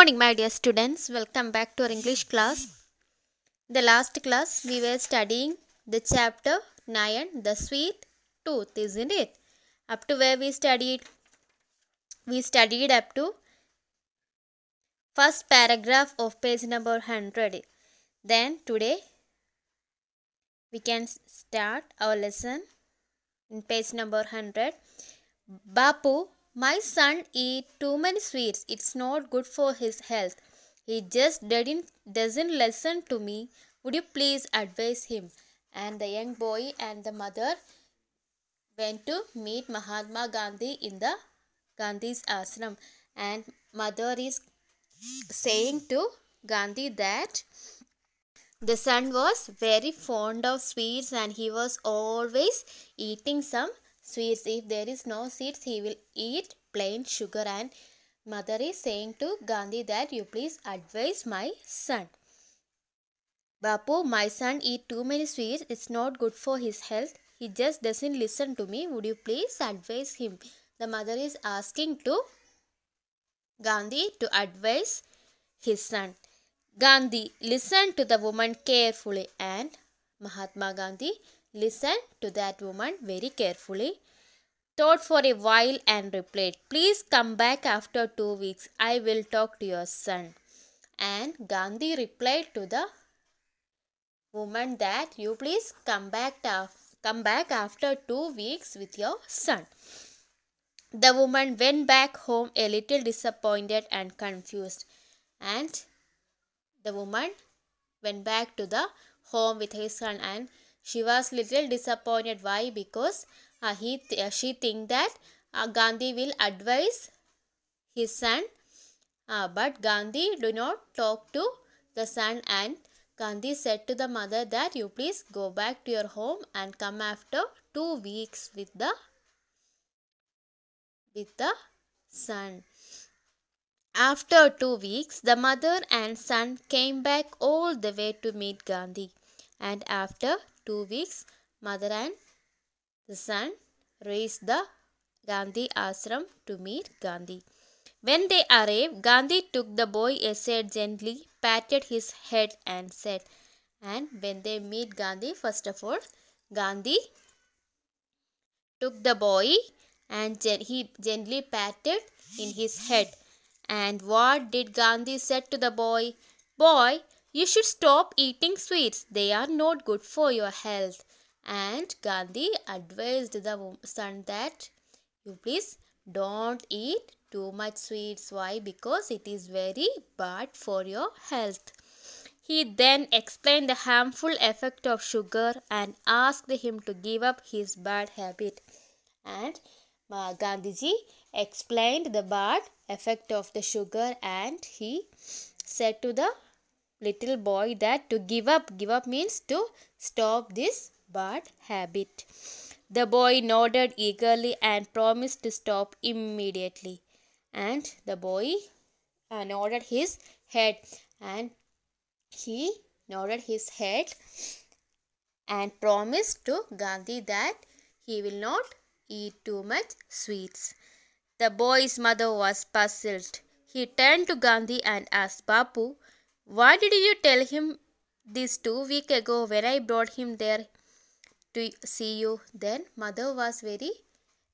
morning my dear students welcome back to our english class the last class we were studying the chapter 9 the sweet tooth isn't it up to where we studied we studied up to first paragraph of page number 100 then today we can start our lesson in page number 100 bapu my son eat too many sweets. It's not good for his health. He just didn't doesn't listen to me. Would you please advise him? And the young boy and the mother went to meet Mahatma Gandhi in the Gandhi's ashram. And mother is saying to Gandhi that the son was very fond of sweets and he was always eating some sweets. If there is no sweets, he will eat plain sugar. And mother is saying to Gandhi that you please advise my son. Bapu, my son eat too many sweets. It's not good for his health. He just doesn't listen to me. Would you please advise him? The mother is asking to Gandhi to advise his son. Gandhi listened to the woman carefully and Mahatma Gandhi Listen to that woman very carefully. Thought for a while and replied, Please come back after two weeks. I will talk to your son. And Gandhi replied to the woman that you please come back, to, come back after two weeks with your son. The woman went back home a little disappointed and confused. And the woman went back to the home with his son and she was little disappointed. Why? Because uh, he th uh, she think that uh, Gandhi will advise his son. Uh, but Gandhi do not talk to the son and Gandhi said to the mother that you please go back to your home and come after two weeks with the with the son. After two weeks, the mother and son came back all the way to meet Gandhi. And after two weeks, mother and the son raised the Gandhi ashram to meet Gandhi. When they arrived, Gandhi took the boy aside gently, patted his head and said, and when they meet Gandhi, first of all, Gandhi took the boy and gen he gently patted in his head. And what did Gandhi said to the boy? Boy, you should stop eating sweets, they are not good for your health. And Gandhi advised the son that you please don't eat too much sweets. Why? Because it is very bad for your health. He then explained the harmful effect of sugar and asked him to give up his bad habit. And Gandhi Gandhiji explained the bad effect of the sugar and he said to the little boy that to give up. Give up means to stop this bad habit. The boy nodded eagerly and promised to stop immediately. And the boy uh, nodded his head and he nodded his head and promised to Gandhi that he will not eat too much sweets. The boy's mother was puzzled. He turned to Gandhi and asked Bapu, why did you tell him this two weeks ago when I brought him there to see you? Then mother was very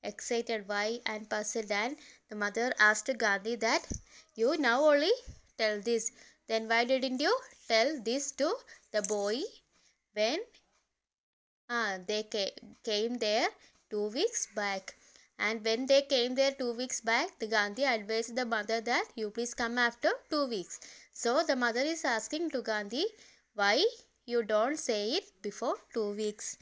excited why and puzzled and the mother asked Gandhi that you now only tell this. Then why didn't you tell this to the boy when uh, they ca- came there two weeks back? And when they came there two weeks back, the Gandhi advised the mother that you please come after two weeks. So the mother is asking to Gandhi, why you don't say it before two weeks?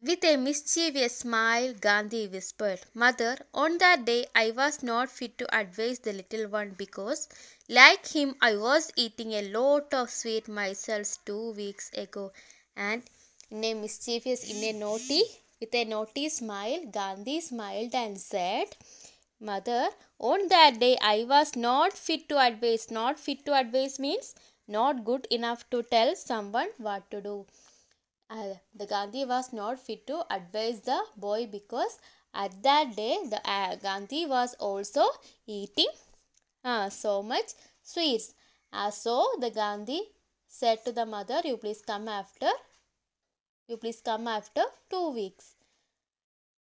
With a mischievous smile, Gandhi whispered, Mother, on that day I was not fit to advise the little one because, like him, I was eating a lot of sweet myself two weeks ago. And in a mischievous, in a naughty, with a naughty smile, Gandhi smiled and said, Mother, on that day I was not fit to advise. Not fit to advise means not good enough to tell someone what to do. Uh, the Gandhi was not fit to advise the boy because at that day the uh, Gandhi was also eating uh, so much sweets. Uh, so the Gandhi said to the mother, you please come after, you please come after two weeks.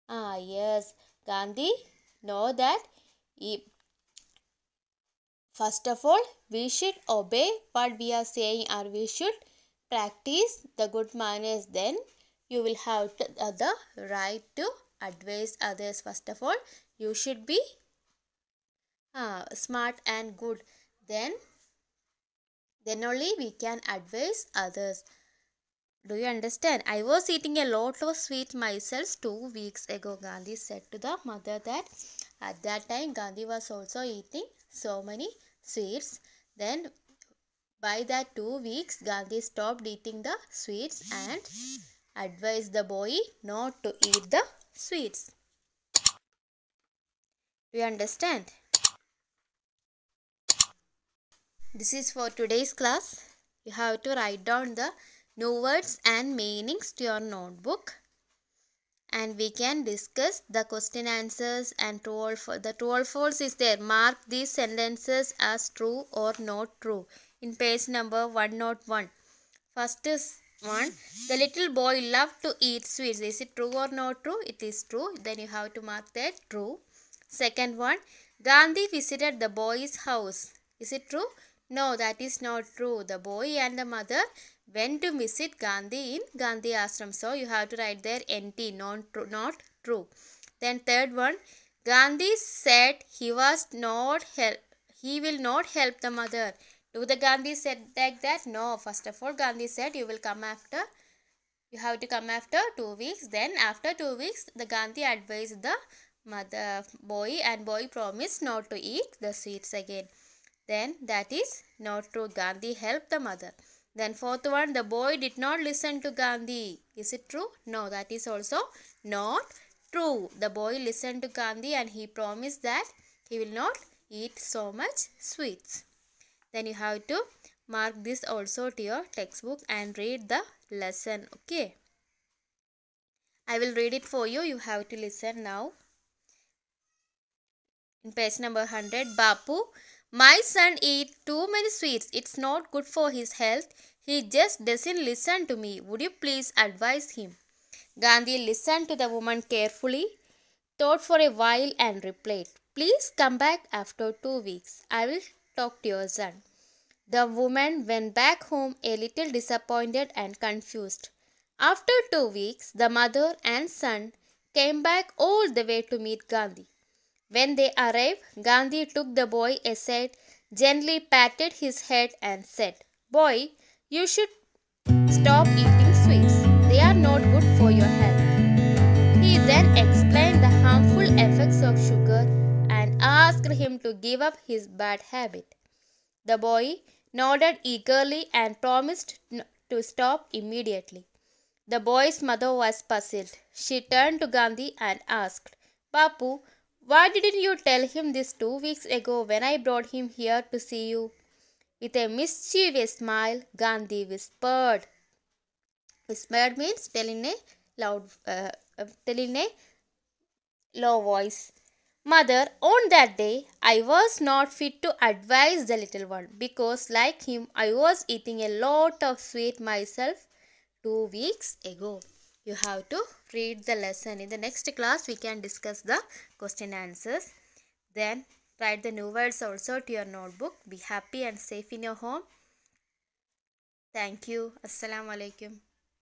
Ah, yes, Gandhi know that first of all we should obey what we are saying or we should practice the good manners then you will have uh, the right to advise others first of all you should be uh, smart and good then then only we can advise others do you understand? I was eating a lot of sweets myself two weeks ago. Gandhi said to the mother that at that time Gandhi was also eating so many sweets. Then by that two weeks, Gandhi stopped eating the sweets and advised the boy not to eat the sweets. Do you understand? This is for today's class. You have to write down the new words and meanings to your notebook and we can discuss the question answers and true The true or false is there. Mark these sentences as true or not true in page number 101. First is one. The little boy loved to eat sweets. Is it true or not true? It is true. Then you have to mark that true. Second one. Gandhi visited the boy's house. Is it true? No, that is not true. The boy and the mother when to visit Gandhi in Gandhi Ashram. So you have to write there NT, non true, not true. Then third one, Gandhi said he was not help, he will not help the mother. Do the Gandhi said like that? No. First of all, Gandhi said you will come after. You have to come after two weeks. Then after two weeks, the Gandhi advised the mother boy and boy promised not to eat the sweets again. Then that is not true. Gandhi helped the mother. Then fourth one, the boy did not listen to Gandhi. Is it true? No, that is also not true. The boy listened to Gandhi and he promised that he will not eat so much sweets. Then you have to mark this also to your textbook and read the lesson. Okay. I will read it for you. You have to listen now. In page number 100, Bapu my son eats too many sweets. It's not good for his health. He just doesn't listen to me. Would you please advise him? Gandhi listened to the woman carefully, thought for a while, and replied, Please come back after two weeks. I will talk to your son. The woman went back home a little disappointed and confused. After two weeks, the mother and son came back all the way to meet Gandhi. When they arrived, Gandhi took the boy aside, gently patted his head, and said, Boy, you should stop eating sweets. They are not good for your health. He then explained the harmful effects of sugar and asked him to give up his bad habit. The boy nodded eagerly and promised to stop immediately. The boy's mother was puzzled. She turned to Gandhi and asked, Papu, why didn't you tell him this two weeks ago when I brought him here to see you? With a mischievous smile, Gandhi whispered. Whispered means telling a loud, uh, uh, telling a low voice. Mother, on that day, I was not fit to advise the little one because, like him, I was eating a lot of sweet myself two weeks ago you have to read the lesson. In the next class, we can discuss the question answers. Then write the new words also to your notebook. Be happy and safe in your home. Thank you. Assalamu alaikum.